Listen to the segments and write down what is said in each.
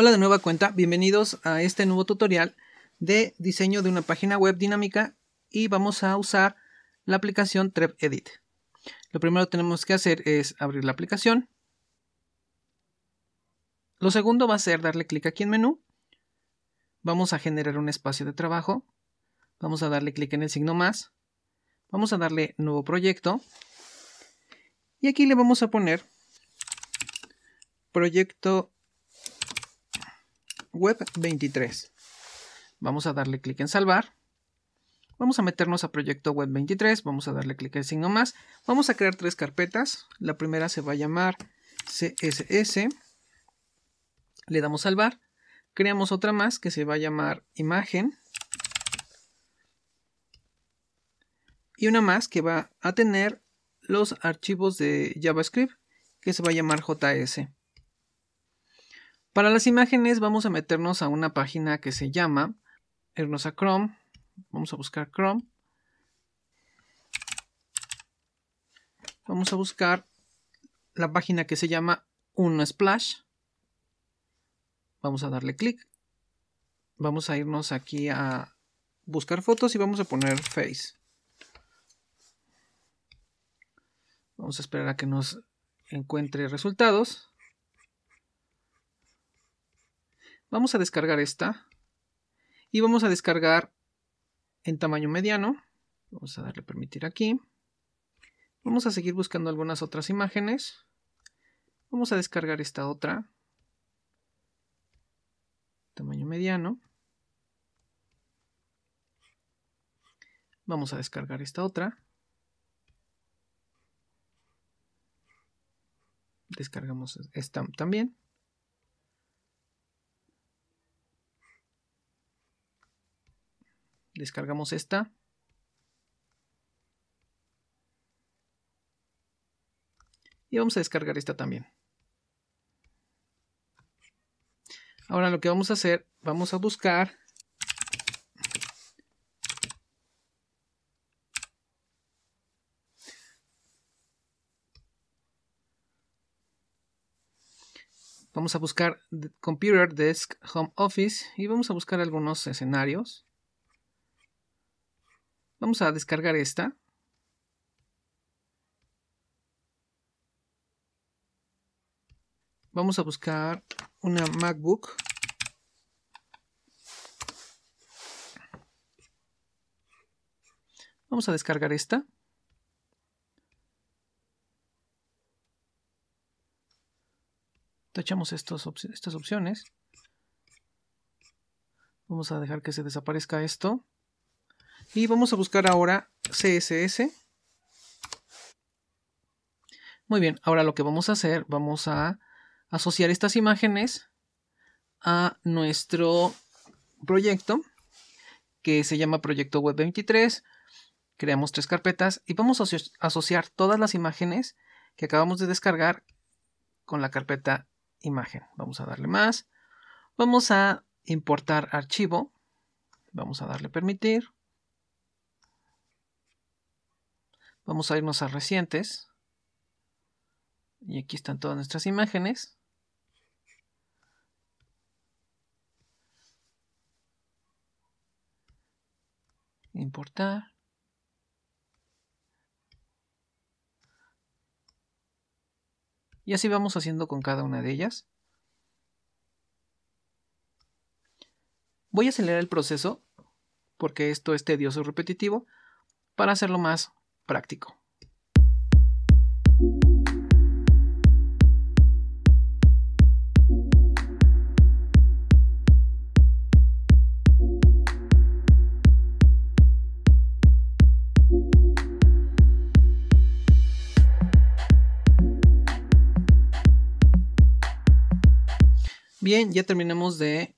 Hola de nueva cuenta, bienvenidos a este nuevo tutorial de diseño de una página web dinámica y vamos a usar la aplicación TrepEdit Edit. Lo primero que tenemos que hacer es abrir la aplicación. Lo segundo va a ser darle clic aquí en menú. Vamos a generar un espacio de trabajo. Vamos a darle clic en el signo más. Vamos a darle nuevo proyecto. Y aquí le vamos a poner proyecto web 23. Vamos a darle clic en salvar. Vamos a meternos a proyecto web 23, vamos a darle clic en signo más. Vamos a crear tres carpetas. La primera se va a llamar CSS. Le damos salvar. Creamos otra más que se va a llamar imagen. Y una más que va a tener los archivos de JavaScript que se va a llamar JS. Para las imágenes vamos a meternos a una página que se llama irnos a Chrome. Vamos a buscar Chrome. Vamos a buscar la página que se llama Splash. Vamos a darle clic. Vamos a irnos aquí a buscar fotos y vamos a poner face. Vamos a esperar a que nos encuentre resultados. Vamos a descargar esta. Y vamos a descargar en tamaño mediano. Vamos a darle permitir aquí. Vamos a seguir buscando algunas otras imágenes. Vamos a descargar esta otra. Tamaño mediano. Vamos a descargar esta otra. Descargamos esta también. Descargamos esta. Y vamos a descargar esta también. Ahora lo que vamos a hacer, vamos a buscar vamos a buscar Computer Desk Home Office y vamos a buscar algunos escenarios. Vamos a descargar esta. Vamos a buscar una MacBook. Vamos a descargar esta. Tachamos estas, opciones. Vamos a dejar que se desaparezca esto. Y vamos a buscar ahora CSS. Muy bien, ahora lo que vamos a hacer, vamos a asociar estas imágenes a nuestro proyecto que se llama Proyecto Web 23. Creamos tres carpetas y vamos a asociar todas las imágenes que acabamos de descargar con la carpeta imagen. Vamos a darle más. Vamos a importar archivo. Vamos a darle permitir. Vamos a irnos a recientes. Y aquí están todas nuestras imágenes. Importar. Y así vamos haciendo con cada una de ellas. Voy a acelerar el proceso porque esto es tedioso y repetitivo para hacerlo más práctico. Bien, ya terminamos de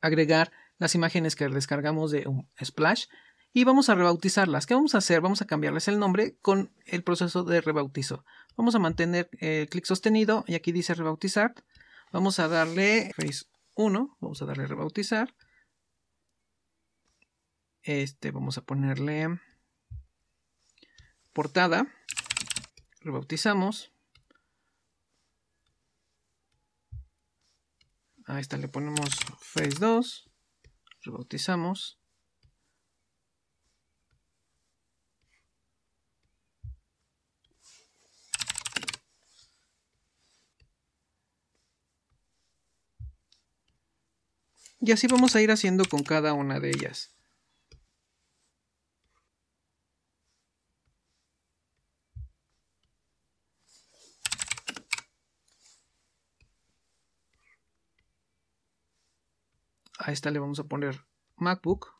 agregar las imágenes que descargamos de un splash y vamos a rebautizarlas. ¿Qué vamos a hacer? Vamos a cambiarles el nombre con el proceso de rebautizo. Vamos a mantener el clic sostenido y aquí dice rebautizar. Vamos a darle Face 1, vamos a darle rebautizar. Este, vamos a ponerle portada. Rebautizamos. A esta le ponemos Face 2. Rebautizamos. Y así vamos a ir haciendo con cada una de ellas. A esta le vamos a poner MacBook.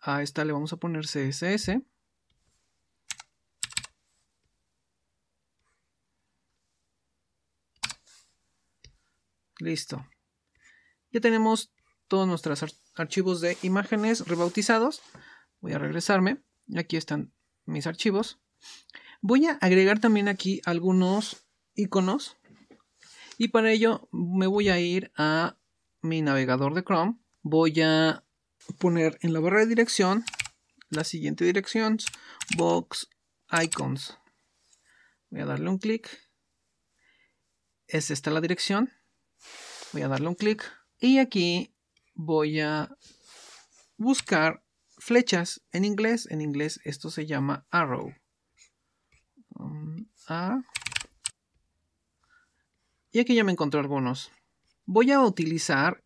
A esta le vamos a poner CSS. Listo. Ya tenemos todos nuestros archivos de imágenes rebautizados. Voy a regresarme. Aquí están mis archivos. Voy a agregar también aquí algunos iconos. Y para ello me voy a ir a mi navegador de Chrome. Voy a poner en la barra de dirección la siguiente dirección. Box icons. Voy a darle un clic. Es esta la dirección. Voy a darle un clic. Y aquí voy a buscar flechas en inglés. En inglés esto se llama arrow. Mm, y aquí ya me encontré algunos. Voy a utilizar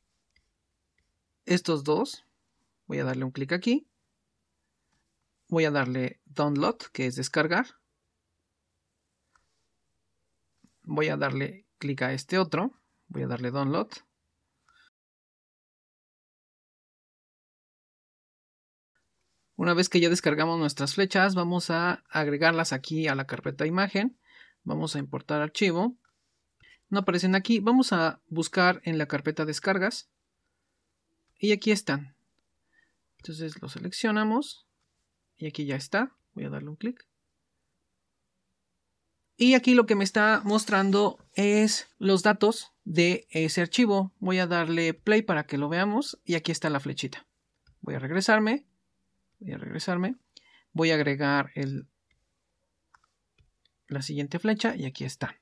estos dos. Voy a darle un clic aquí. Voy a darle download, que es descargar. Voy a darle clic a este otro. Voy a darle download. Una vez que ya descargamos nuestras flechas, vamos a agregarlas aquí a la carpeta imagen. Vamos a importar archivo. No aparecen aquí. Vamos a buscar en la carpeta descargas. Y aquí están. Entonces lo seleccionamos. Y aquí ya está. Voy a darle un clic. Y aquí lo que me está mostrando es los datos de ese archivo. Voy a darle play para que lo veamos y aquí está la flechita. Voy a regresarme, voy a regresarme, voy a agregar la siguiente flecha y aquí está.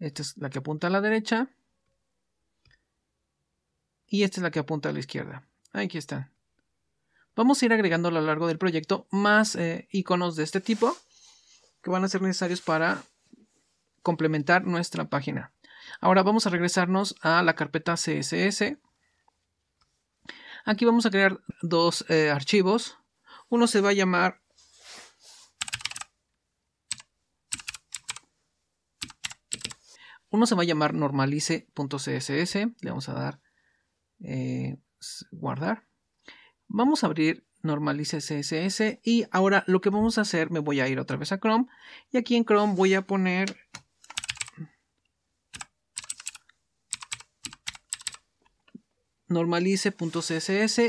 Esta es la que apunta a la derecha y esta es la que apunta a la izquierda. Aquí está. Vamos a ir agregando a lo largo del proyecto más eh, iconos de este tipo que van a ser necesarios para complementar nuestra página. Ahora vamos a regresarnos a la carpeta CSS. Aquí vamos a crear dos eh, archivos. Uno se va a llamar Uno se va a llamar normalice.css. Le vamos a dar eh, guardar. Vamos a abrir normalize.css y ahora lo que vamos a hacer, me voy a ir otra vez a Chrome y aquí en Chrome voy a poner normalice.css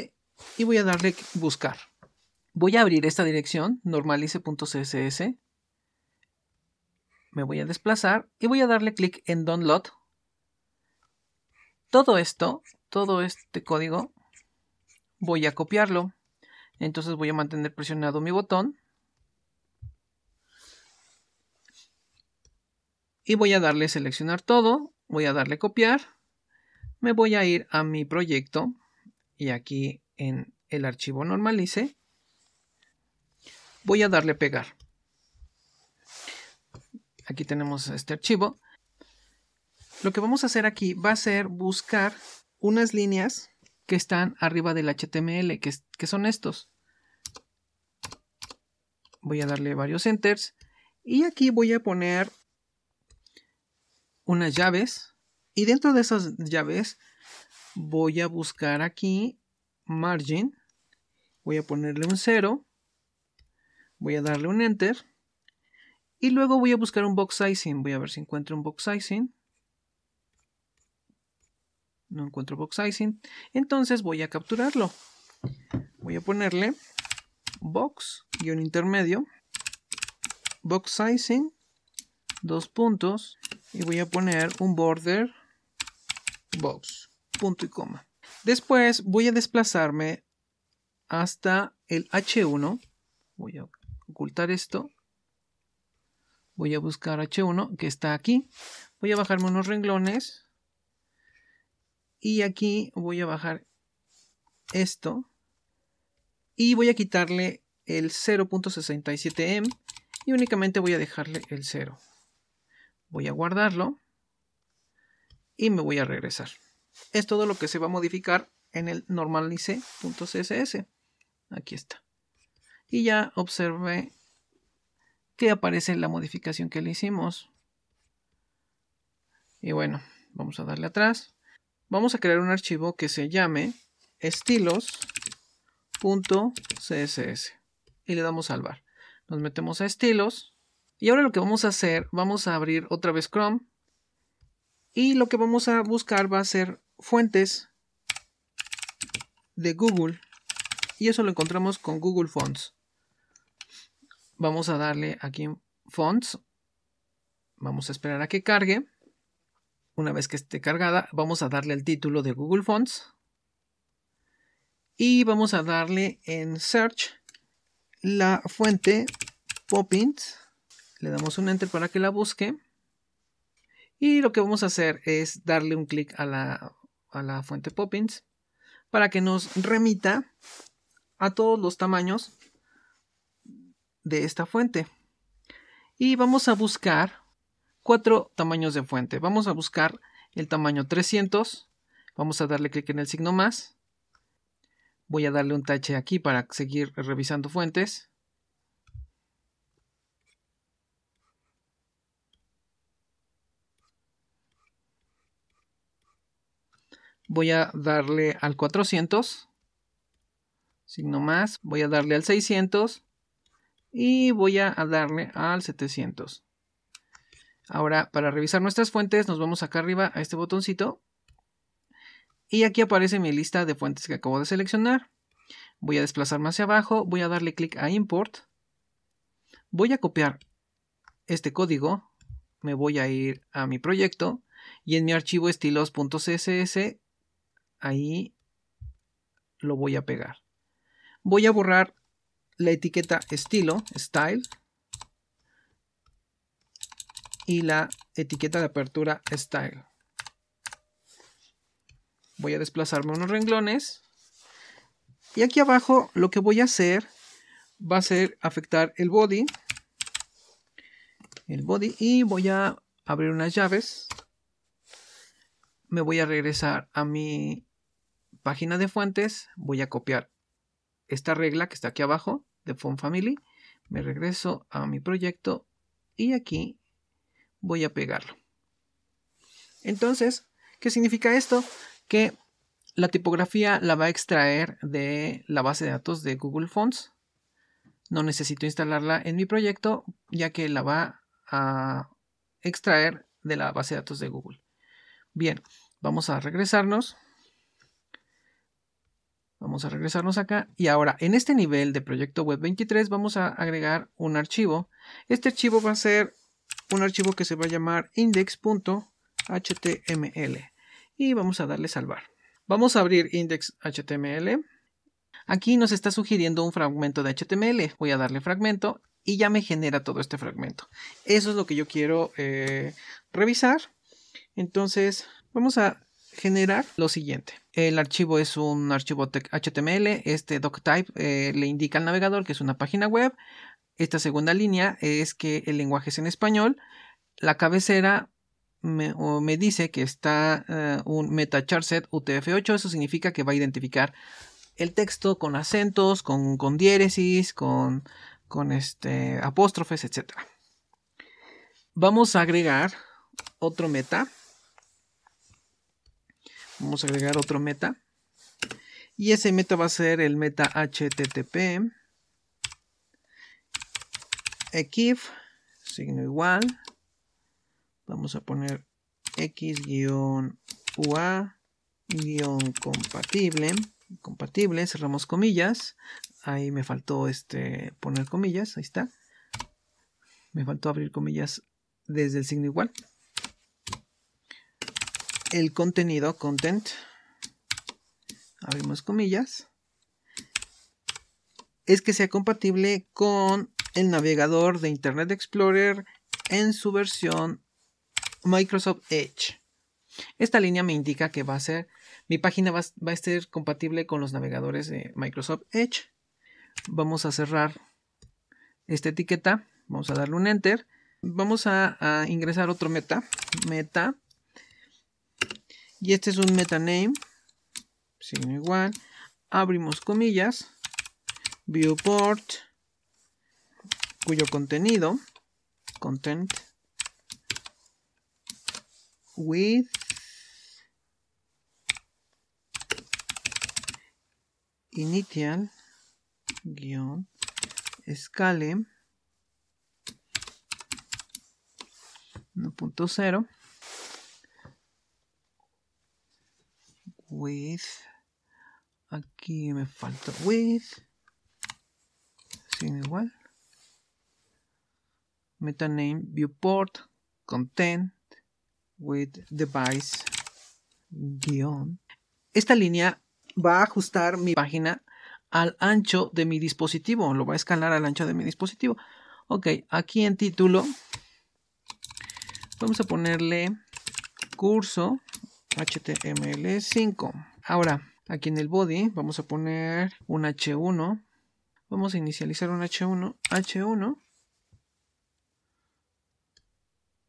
y voy a darle buscar. Voy a abrir esta dirección, normalice.css. Me voy a desplazar y voy a darle clic en download. Todo esto, todo este código voy a copiarlo. Entonces voy a mantener presionado mi botón. Y voy a darle seleccionar todo. Voy a darle copiar. Me voy a ir a mi proyecto. Y aquí en el archivo normalice. Voy a darle pegar. Aquí tenemos este archivo. Lo que vamos a hacer aquí va a ser buscar unas líneas que están arriba del HTML, que, que son estos. Voy a darle varios enters y aquí voy a poner unas llaves y dentro de esas llaves voy a buscar aquí margin, voy a ponerle un 0, voy a darle un enter y luego voy a buscar un box sizing, voy a ver si encuentro un box sizing no encuentro box sizing. Entonces voy a capturarlo. Voy a ponerle box, y un intermedio, box sizing, dos puntos. Y voy a poner un border box, punto y coma. Después voy a desplazarme hasta el H1. Voy a ocultar esto. Voy a buscar H1 que está aquí. Voy a bajarme unos renglones. Y aquí voy a bajar esto. Y voy a quitarle el 0.67M. Y únicamente voy a dejarle el 0. Voy a guardarlo. Y me voy a regresar. Es todo lo que se va a modificar en el normalice.css. Aquí está. Y ya observé que aparece la modificación que le hicimos. Y bueno, vamos a darle atrás vamos a crear un archivo que se llame estilos.css y le damos salvar. Nos metemos a estilos y ahora lo que vamos a hacer, vamos a abrir otra vez Chrome y lo que vamos a buscar va a ser fuentes de Google y eso lo encontramos con Google Fonts. Vamos a darle aquí en Fonts. Vamos a esperar a que cargue. Una vez que esté cargada, vamos a darle el título de Google Fonts. Y vamos a darle en Search la fuente Poppins. Le damos un Enter para que la busque. Y lo que vamos a hacer es darle un clic a la, fuente Poppins para que nos remita a todos los tamaños de esta fuente. Y vamos a buscar cuatro tamaños de fuente. Vamos a buscar el tamaño 300. Vamos a darle clic en el signo más. Voy a darle un tache aquí para seguir revisando fuentes. Voy a darle al 400. Signo más. Voy a darle al 600. Y voy a darle al 700. Ahora, para revisar nuestras fuentes, nos vamos acá arriba a este botoncito. Y aquí aparece mi lista de fuentes que acabo de seleccionar. Voy a desplazarme hacia abajo, voy a darle clic a Import. Voy a copiar este código, me voy a ir a mi proyecto y en mi archivo estilos.css, ahí lo voy a pegar. Voy a borrar la etiqueta estilo, style, y la etiqueta de apertura style. Voy a desplazarme unos renglones. Y aquí abajo lo que voy a hacer va a ser afectar el body. El body y voy a abrir unas llaves. Me voy a regresar a mi página de fuentes. Voy a copiar esta regla que está aquí abajo de Font Family. Me regreso a mi proyecto y aquí voy a pegarlo. Entonces, ¿qué significa esto? Que la tipografía la va a extraer de la base de datos de Google Fonts. No necesito instalarla en mi proyecto, ya que la va a extraer de la base de datos de Google. Bien, vamos a regresarnos. Vamos a regresarnos acá y ahora en este nivel de proyecto web 23 vamos a agregar un archivo. Este archivo va a ser un archivo que se va a llamar index.html y vamos a darle salvar. Vamos a abrir index.html. Aquí nos está sugiriendo un fragmento de HTML. Voy a darle fragmento y ya me genera todo este fragmento. Eso es lo que yo quiero eh, revisar. Entonces vamos a generar lo siguiente. El archivo es un archivo HTML. Este doctype eh, le indica al navegador que es una página web. Esta segunda línea es que el lenguaje es en español. La cabecera me, dice que está eh, un meta charset UTF-8. Eso significa que va a identificar el texto con acentos, con, con diéresis, con, este, apóstrofes, etc. Vamos a agregar otro meta. Vamos a agregar otro meta. Y ese meta va a ser el meta HTTP equif, signo igual, vamos a poner x-ua compatible, compatible, cerramos comillas, ahí me faltó este poner comillas, ahí está, me faltó abrir comillas desde el signo igual, el contenido, content, abrimos comillas, es que sea compatible con el navegador de Internet Explorer en su versión Microsoft Edge. Esta línea me indica que va a ser, mi página va, a ser compatible con los navegadores de Microsoft Edge. Vamos a cerrar esta etiqueta, vamos a darle un enter. Vamos a, ingresar otro meta, meta. Y este es un meta name, signo igual. Abrimos comillas, viewport cuyo contenido content with initial guión scale 1.0 with aquí me falta with sin igual meta name viewport content with device guión. Esta línea va a ajustar mi página al ancho de mi dispositivo, lo va a escalar al ancho de mi dispositivo. Ok, aquí en título vamos a ponerle curso HTML5. Ahora, aquí en el body vamos a poner un H1. Vamos a inicializar un H1. H1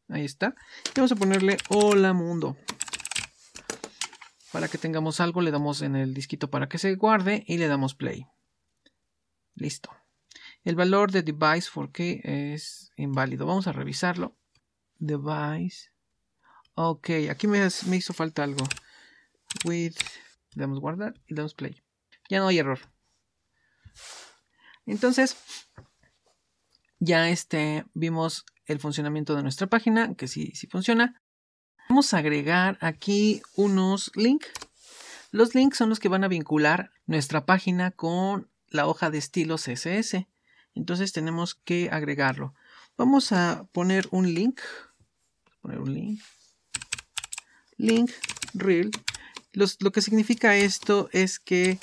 Ahí está. Y vamos a ponerle hola mundo. Para que tengamos algo, le damos en el disquito para que se guarde y le damos play. Listo. El valor de device for porque es inválido. Vamos a revisarlo. Device. Ok, aquí me, hizo falta algo. With. Le damos guardar y le damos play. Ya no hay error. Entonces, ya este, vimos el funcionamiento de nuestra página, que sí, sí funciona. Vamos a agregar aquí unos links. Los links son los que van a vincular nuestra página con la hoja de estilo CSS. Entonces tenemos que agregarlo. Vamos a poner un link. Poner un link. Link lo que significa esto es que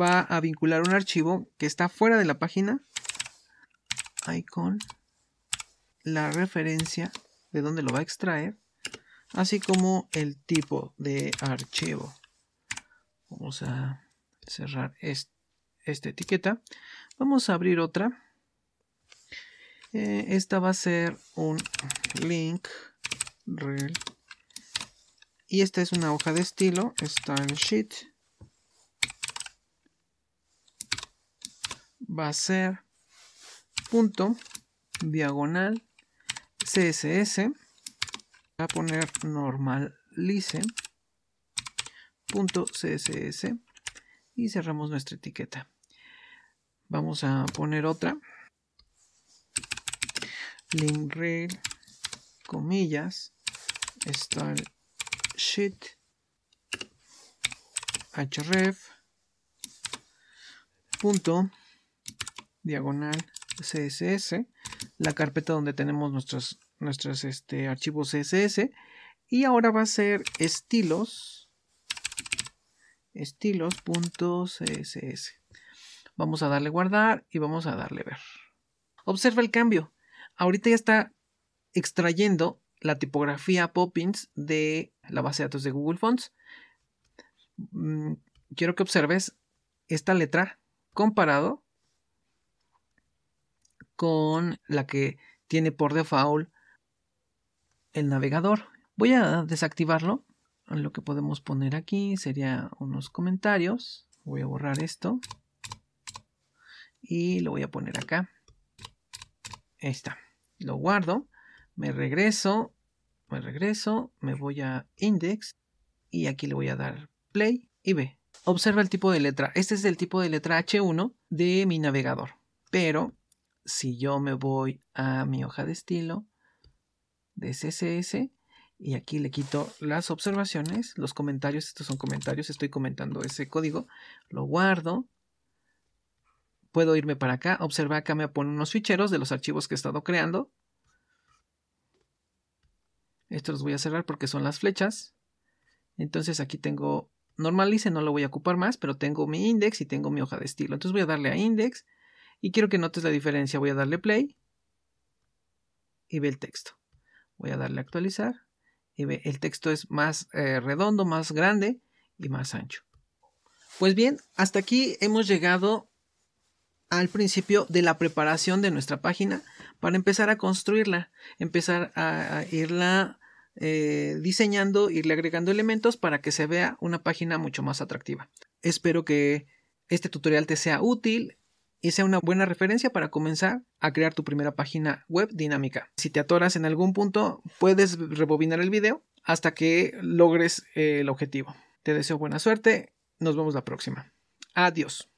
va a vincular un archivo que está fuera de la página. Icon la referencia de dónde lo va a extraer, así como el tipo de archivo. Vamos a cerrar esta etiqueta. Vamos a abrir otra. Eh, esta va a ser un link rel y esta es una hoja de estilo style sheet va a ser punto diagonal CSS. a poner css y cerramos nuestra etiqueta. Vamos a poner otra. Link comillas, style sheet, href, punto, diagonal, css la carpeta donde tenemos nuestros, nuestros este, archivos CSS. Y ahora va a ser estilos, estilos.css. Vamos a darle guardar y vamos a darle ver. Observa el cambio. Ahorita ya está extrayendo la tipografía Poppins de la base de datos de Google Fonts. Mm, quiero que observes esta letra comparado con la que tiene por default el navegador. Voy a desactivarlo. Lo que podemos poner aquí sería unos comentarios. Voy a borrar esto. Y lo voy a poner acá. Ahí está. Lo guardo. Me regreso. Me regreso. Me voy a index. Y aquí le voy a dar play y ve. Observa el tipo de letra. Este es el tipo de letra H1 de mi navegador. Pero si yo me voy a mi hoja de estilo de CSS y aquí le quito las observaciones, los comentarios, estos son comentarios, estoy comentando ese código, lo guardo, puedo irme para acá, observa acá me pone unos ficheros de los archivos que he estado creando, estos los voy a cerrar porque son las flechas, entonces aquí tengo normalice, no lo voy a ocupar más, pero tengo mi index y tengo mi hoja de estilo, entonces voy a darle a index, y quiero que notes la diferencia. Voy a darle play y ve el texto. Voy a darle actualizar y ve el texto es más eh, redondo, más grande y más ancho. Pues bien, hasta aquí hemos llegado al principio de la preparación de nuestra página para empezar a construirla, empezar a, irla eh, diseñando, irle agregando elementos para que se vea una página mucho más atractiva. Espero que este tutorial te sea útil, y sea una buena referencia para comenzar a crear tu primera página web dinámica. Si te atoras en algún punto, puedes rebobinar el video hasta que logres eh, el objetivo. Te deseo buena suerte, nos vemos la próxima. Adiós.